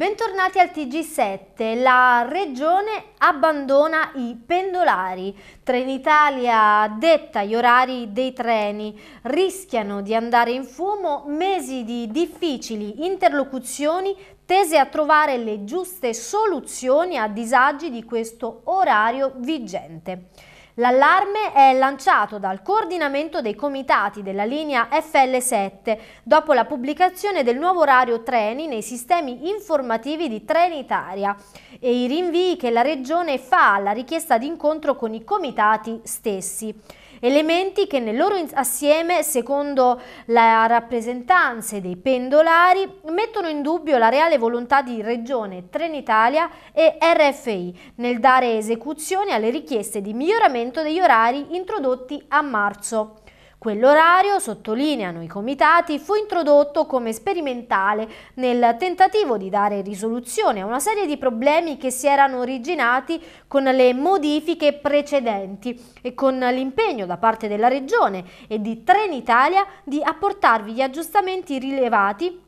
Bentornati al TG7, la regione abbandona i pendolari, Trenitalia detta gli orari dei treni, rischiano di andare in fumo mesi di difficili interlocuzioni tese a trovare le giuste soluzioni a disagi di questo orario vigente. L'allarme è lanciato dal coordinamento dei comitati della linea FL7 dopo la pubblicazione del nuovo orario treni nei sistemi informativi di Trenitalia e i rinvii che la Regione fa alla richiesta di incontro con i comitati stessi elementi che nel loro assieme, secondo la rappresentanza dei pendolari, mettono in dubbio la reale volontà di Regione, Trenitalia e RFI nel dare esecuzione alle richieste di miglioramento degli orari introdotti a marzo. Quell'orario, sottolineano i comitati, fu introdotto come sperimentale nel tentativo di dare risoluzione a una serie di problemi che si erano originati con le modifiche precedenti e con l'impegno da parte della Regione e di Trenitalia di apportarvi gli aggiustamenti rilevati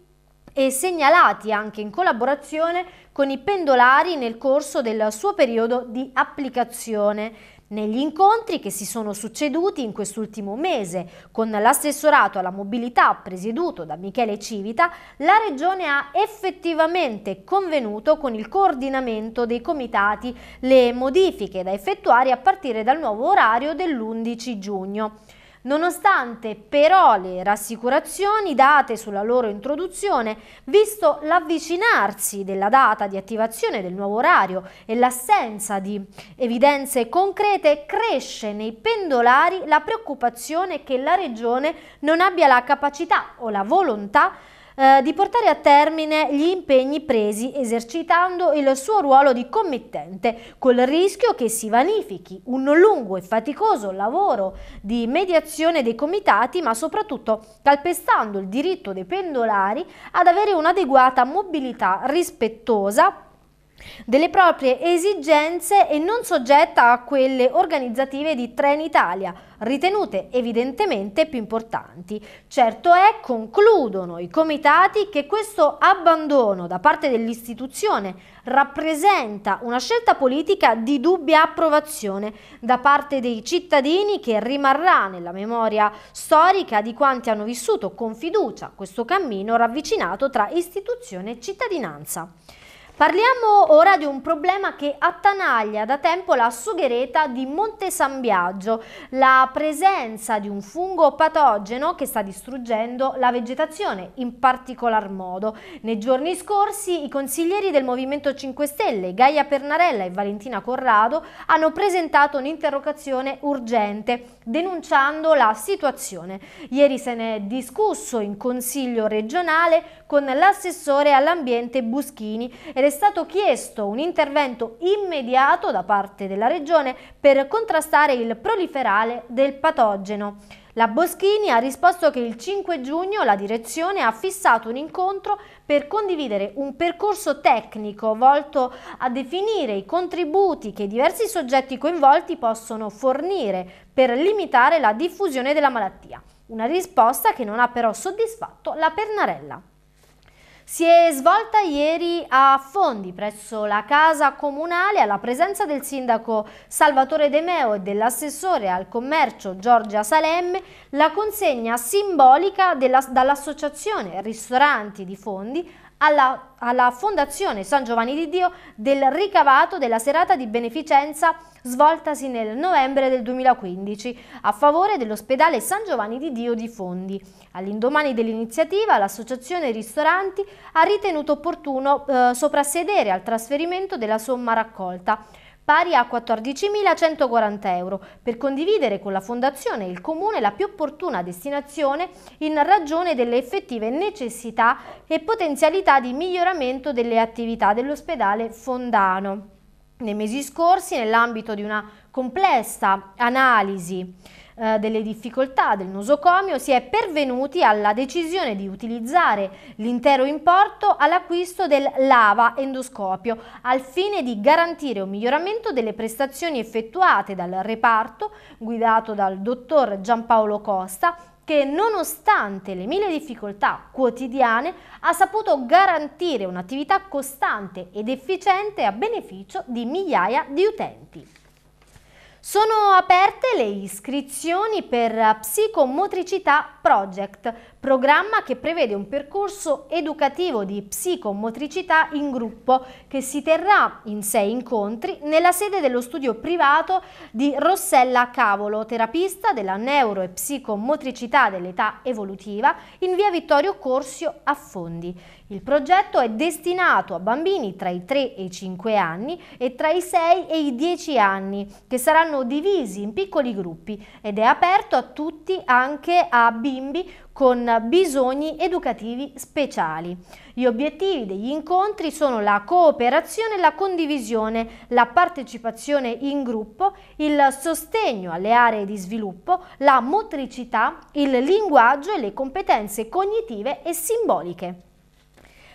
e segnalati anche in collaborazione con i pendolari nel corso del suo periodo di applicazione negli incontri che si sono succeduti in quest'ultimo mese. Con l'assessorato alla mobilità presieduto da Michele Civita, la Regione ha effettivamente convenuto con il coordinamento dei comitati le modifiche da effettuare a partire dal nuovo orario dell'11 giugno nonostante però le rassicurazioni date sulla loro introduzione, visto l'avvicinarsi della data di attivazione del nuovo orario e l'assenza di evidenze concrete, cresce nei pendolari la preoccupazione che la Regione non abbia la capacità o la volontà eh, di portare a termine gli impegni presi esercitando il suo ruolo di committente, col rischio che si vanifichi un lungo e faticoso lavoro di mediazione dei comitati, ma soprattutto calpestando il diritto dei pendolari ad avere un'adeguata mobilità rispettosa delle proprie esigenze e non soggetta a quelle organizzative di Trenitalia, ritenute evidentemente più importanti. Certo è, concludono i comitati, che questo abbandono da parte dell'istituzione rappresenta una scelta politica di dubbia approvazione da parte dei cittadini che rimarrà nella memoria storica di quanti hanno vissuto con fiducia questo cammino ravvicinato tra istituzione e cittadinanza. Parliamo ora di un problema che attanaglia da tempo la sughereta di Monte San Biagio, la presenza di un fungo patogeno che sta distruggendo la vegetazione, in particolar modo. Nei giorni scorsi i consiglieri del Movimento 5 Stelle, Gaia Pernarella e Valentina Corrado, hanno presentato un'interrogazione urgente denunciando la situazione. Ieri se ne è discusso in Consiglio regionale con l'assessore all'ambiente Buschini ed è è stato chiesto un intervento immediato da parte della Regione per contrastare il proliferare del patogeno. La Boschini ha risposto che il 5 giugno la direzione ha fissato un incontro per condividere un percorso tecnico volto a definire i contributi che i diversi soggetti coinvolti possono fornire per limitare la diffusione della malattia. Una risposta che non ha però soddisfatto la Pernarella si è svolta ieri a Fondi presso la Casa Comunale alla presenza del sindaco Salvatore De Meo e dell'assessore al commercio Giorgia Salemme la consegna simbolica dall'associazione Ristoranti di Fondi alla, alla Fondazione San Giovanni di Dio del ricavato della serata di beneficenza svoltasi nel novembre del 2015 a favore dell'ospedale San Giovanni di Dio di Fondi. All'indomani dell'iniziativa l'associazione Ristoranti ha ritenuto opportuno eh, soprassedere al trasferimento della somma raccolta pari a 14.140 euro, per condividere con la Fondazione e il Comune la più opportuna destinazione in ragione delle effettive necessità e potenzialità di miglioramento delle attività dell'ospedale Fondano. Nei mesi scorsi, nell'ambito di una complessa analisi eh, delle difficoltà del nosocomio si è pervenuti alla decisione di utilizzare l'intero importo all'acquisto del lava endoscopio al fine di garantire un miglioramento delle prestazioni effettuate dal reparto guidato dal dottor Giampaolo Costa che nonostante le mille difficoltà quotidiane ha saputo garantire un'attività costante ed efficiente a beneficio di migliaia di utenti. Sono aperte le iscrizioni per Psicomotricità Project, programma che prevede un percorso educativo di psicomotricità in gruppo che si terrà in sei incontri nella sede dello studio privato di Rossella Cavolo, terapista della neuro e psicomotricità dell'età evolutiva in via Vittorio Corsio a Fondi. Il progetto è destinato a bambini tra i 3 e i 5 anni e tra i 6 e i 10 anni che saranno divisi in piccoli gruppi ed è aperto a tutti anche a bimbi con bisogni educativi speciali. Gli obiettivi degli incontri sono la cooperazione, la condivisione, la partecipazione in gruppo, il sostegno alle aree di sviluppo, la motricità, il linguaggio e le competenze cognitive e simboliche.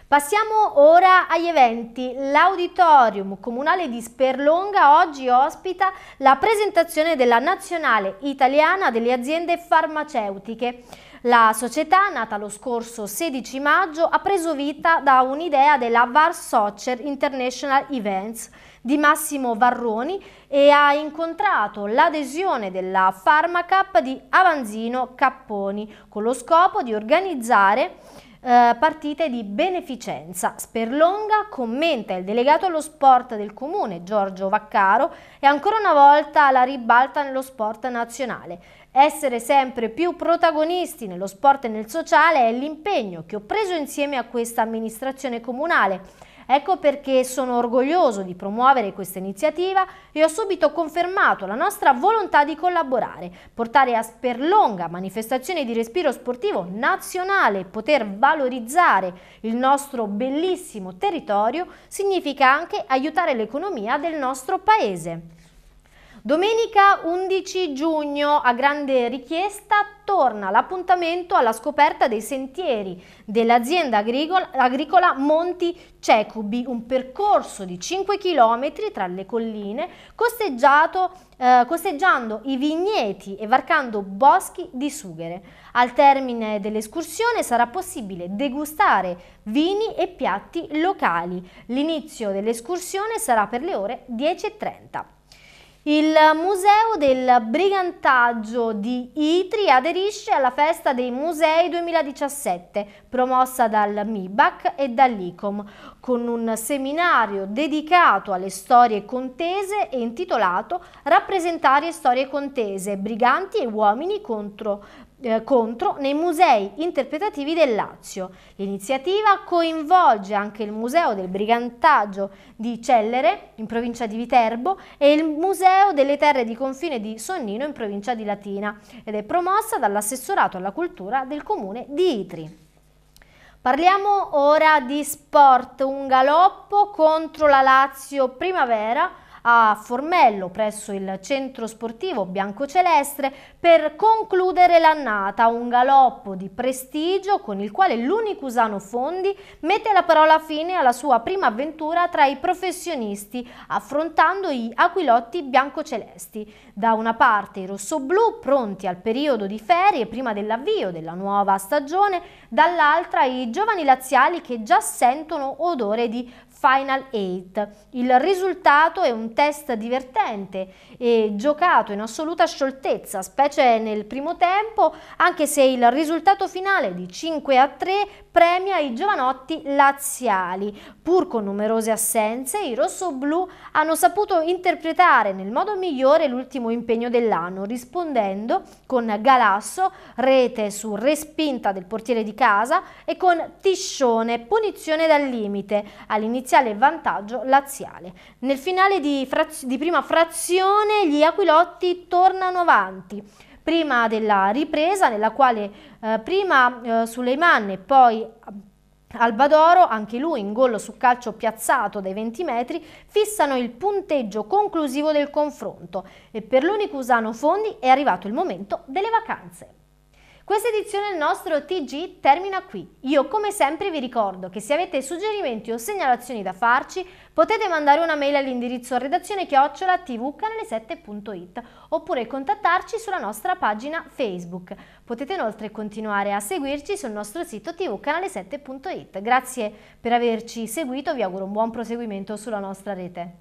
Passiamo ora agli eventi. L'Auditorium Comunale di Sperlonga oggi ospita la presentazione della Nazionale Italiana delle Aziende Farmaceutiche. La società, nata lo scorso 16 maggio, ha preso vita da un'idea della VAR Soccer International Events di Massimo Varroni e ha incontrato l'adesione della Pharmacap di Avanzino Capponi con lo scopo di organizzare eh, partite di beneficenza. Sperlonga commenta il delegato allo sport del comune Giorgio Vaccaro e ancora una volta la ribalta nello sport nazionale. Essere sempre più protagonisti nello sport e nel sociale è l'impegno che ho preso insieme a questa amministrazione comunale Ecco perché sono orgoglioso di promuovere questa iniziativa e ho subito confermato la nostra volontà di collaborare, portare a Sperlonga manifestazioni di respiro sportivo nazionale, poter valorizzare il nostro bellissimo territorio significa anche aiutare l'economia del nostro paese. Domenica 11 giugno, a grande richiesta, torna l'appuntamento alla scoperta dei sentieri dell'azienda agricola Monti Cecubi, un percorso di 5 km tra le colline, eh, costeggiando i vigneti e varcando boschi di sughere. Al termine dell'escursione sarà possibile degustare vini e piatti locali. L'inizio dell'escursione sarà per le ore 10.30. Il Museo del Brigantaggio di Itri aderisce alla Festa dei Musei 2017, promossa dal MIBAC e dall'ICOM, con un seminario dedicato alle storie contese e intitolato Rappresentare storie contese, briganti e uomini contro eh, contro nei musei interpretativi del Lazio. L'iniziativa coinvolge anche il Museo del Brigantaggio di Cellere in provincia di Viterbo e il Museo delle Terre di Confine di Sonnino in provincia di Latina ed è promossa dall'assessorato alla cultura del comune di Itri. Parliamo ora di sport, un galoppo contro la Lazio Primavera a Formello presso il centro sportivo biancocelestre per concludere l'annata, un galoppo di prestigio con il quale l'Unicusano Fondi mette la parola fine alla sua prima avventura tra i professionisti affrontando gli aquilotti biancocelesti. Da una parte i rossoblù pronti al periodo di ferie prima dell'avvio della nuova stagione, dall'altra i giovani laziali che già sentono odore di Final 8. Il risultato è un test divertente e giocato in assoluta scioltezza, specie nel primo tempo, anche se il risultato finale di 5 a 3 premia i giovanotti laziali. Pur con numerose assenze, i rossoblù hanno saputo interpretare nel modo migliore l'ultimo impegno dell'anno, rispondendo con Galasso, rete su respinta del portiere di casa e con Tiscione, punizione dal limite. All'inizio parziale vantaggio laziale. Nel finale di, fraz di prima frazione gli Aquilotti tornano avanti, prima della ripresa nella quale eh, prima eh, Suleiman e poi eh, Albadoro, anche lui in gol su calcio piazzato dai 20 metri, fissano il punteggio conclusivo del confronto e per l'unico Usano Fondi è arrivato il momento delle vacanze. Questa edizione del nostro TG termina qui. Io come sempre vi ricordo che se avete suggerimenti o segnalazioni da farci potete mandare una mail all'indirizzo redazione chiocciola tvcanale7.it oppure contattarci sulla nostra pagina Facebook. Potete inoltre continuare a seguirci sul nostro sito tvcanale7.it. Grazie per averci seguito, vi auguro un buon proseguimento sulla nostra rete.